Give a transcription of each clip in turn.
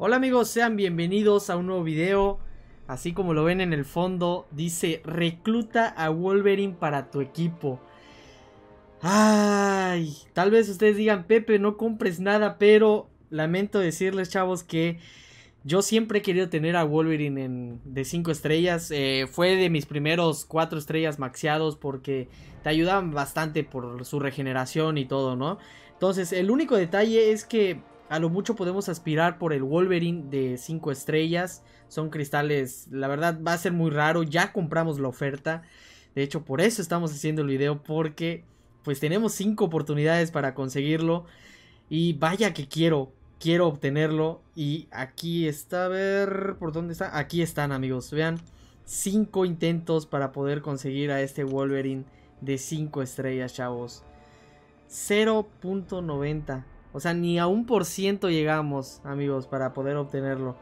Hola amigos, sean bienvenidos a un nuevo video. Así como lo ven en el fondo, dice recluta a Wolverine para tu equipo. Ay, tal vez ustedes digan, Pepe, no compres nada, pero lamento decirles, chavos, que yo siempre he querido tener a Wolverine de 5 estrellas. Eh, fue de mis primeros 4 estrellas maxeados porque te ayudaban bastante por su regeneración y todo, ¿no? Entonces, el único detalle es que a lo mucho podemos aspirar por el Wolverine de 5 estrellas. Son cristales, la verdad va a ser muy raro. Ya compramos la oferta. De hecho, por eso estamos haciendo el video. Porque pues tenemos 5 oportunidades para conseguirlo. Y vaya que quiero, quiero obtenerlo. Y aquí está, a ver, ¿por dónde está? Aquí están amigos, vean. 5 intentos para poder conseguir a este Wolverine de 5 estrellas, chavos. 0.90. O sea, ni a un por ciento llegamos, amigos, para poder obtenerlo.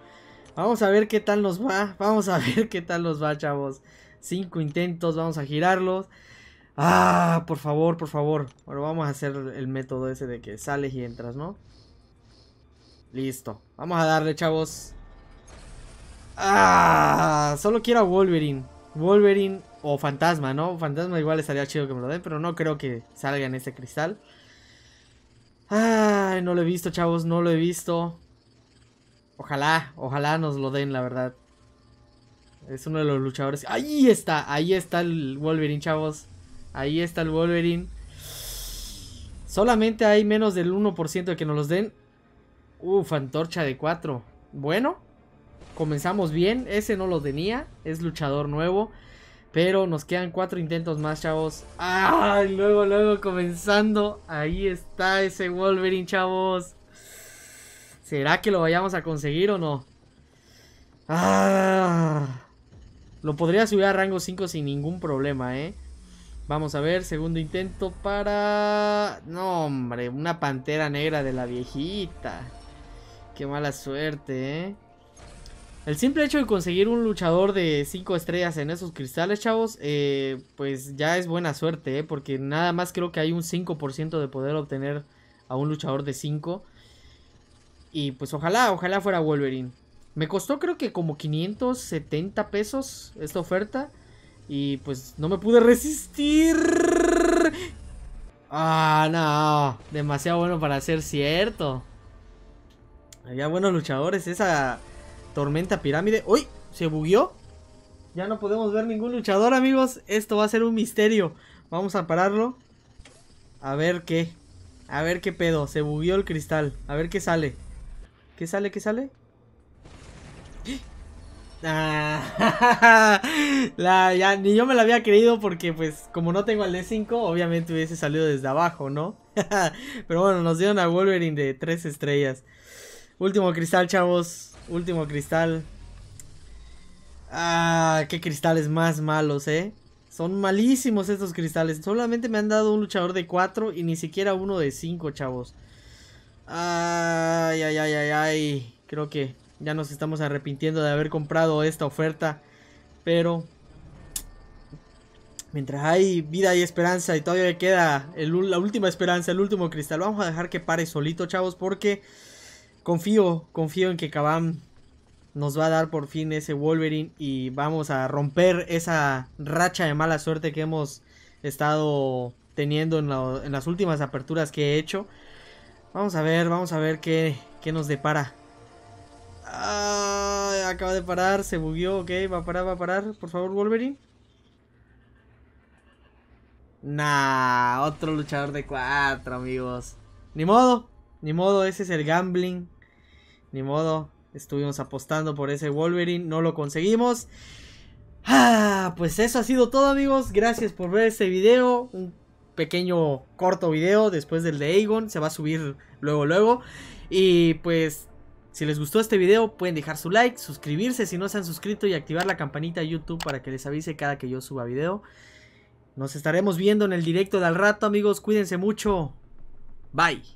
Vamos a ver qué tal nos va. Vamos a ver qué tal nos va, chavos. Cinco intentos, vamos a girarlos. Ah, por favor, por favor. Bueno, vamos a hacer el método ese de que sales y entras, ¿no? Listo. Vamos a darle, chavos. Ah, solo quiero a Wolverine. Wolverine o Fantasma, ¿no? Fantasma igual estaría chido que me lo den, pero no creo que salga en ese cristal. Ay, no lo he visto, chavos, no lo he visto. Ojalá, ojalá nos lo den, la verdad. Es uno de los luchadores. Ahí está, ahí está el Wolverine, chavos. Ahí está el Wolverine. Solamente hay menos del 1% de que nos los den. Uf, antorcha de 4. Bueno, comenzamos bien. Ese no lo tenía. Es luchador nuevo. Pero nos quedan cuatro intentos más, chavos. ¡Ah! Luego, luego comenzando. Ahí está ese Wolverine, chavos. ¿Será que lo vayamos a conseguir o no? ¡Ah! Lo podría subir a rango 5 sin ningún problema, ¿eh? Vamos a ver, segundo intento para... No, hombre, una pantera negra de la viejita. Qué mala suerte, ¿eh? El simple hecho de conseguir un luchador de 5 estrellas en esos cristales, chavos, eh, pues ya es buena suerte, eh, porque nada más creo que hay un 5% de poder obtener a un luchador de 5. Y pues ojalá, ojalá fuera Wolverine. Me costó creo que como 570 pesos esta oferta. Y pues no me pude resistir. Ah, no. Demasiado bueno para ser cierto. Había buenos luchadores. Esa Tormenta pirámide. ¡Uy! ¿Se bugueó? Ya no podemos ver ningún luchador, amigos. Esto va a ser un misterio. Vamos a pararlo. A ver qué. A ver qué pedo. Se bugueó el cristal. A ver qué sale. ¿Qué sale? ¿Qué sale? ¡Ah! ni yo me la había creído porque pues como no tengo al D5 obviamente hubiese salido desde abajo, ¿no? Pero bueno, nos dieron a Wolverine de tres estrellas. Último cristal, chavos último cristal. Ah, qué cristales más malos, eh. Son malísimos estos cristales. Solamente me han dado un luchador de 4 y ni siquiera uno de 5, chavos. Ay, ay, ay, ay, ay. Creo que ya nos estamos arrepintiendo de haber comprado esta oferta. Pero mientras hay vida y esperanza y todavía queda la última esperanza, el último cristal, vamos a dejar que pare solito, chavos, porque confío, confío en que Kabam nos va a dar por fin ese Wolverine y vamos a romper esa racha de mala suerte que hemos estado teniendo en, las últimas aperturas que he hecho. Vamos a ver, vamos a ver qué, nos depara. acaba de parar, se bugueó, ok, va a parar, va a parar. Por favor, Wolverine. Nah, otro luchador de cuatro, amigos. Ni modo, ni modo, ese es el gambling ni modo, estuvimos apostando por ese Wolverine, no lo conseguimos. Ah, pues eso ha sido todo amigos, gracias por ver este video, un pequeño corto video después del de Aegon, se va a subir luego luego. Y pues si les gustó este video pueden dejar su like, suscribirse si no se han suscrito y activar la campanita de YouTube para que les avise cada que yo suba video. Nos estaremos viendo en el directo de al rato amigos, cuídense mucho. Bye.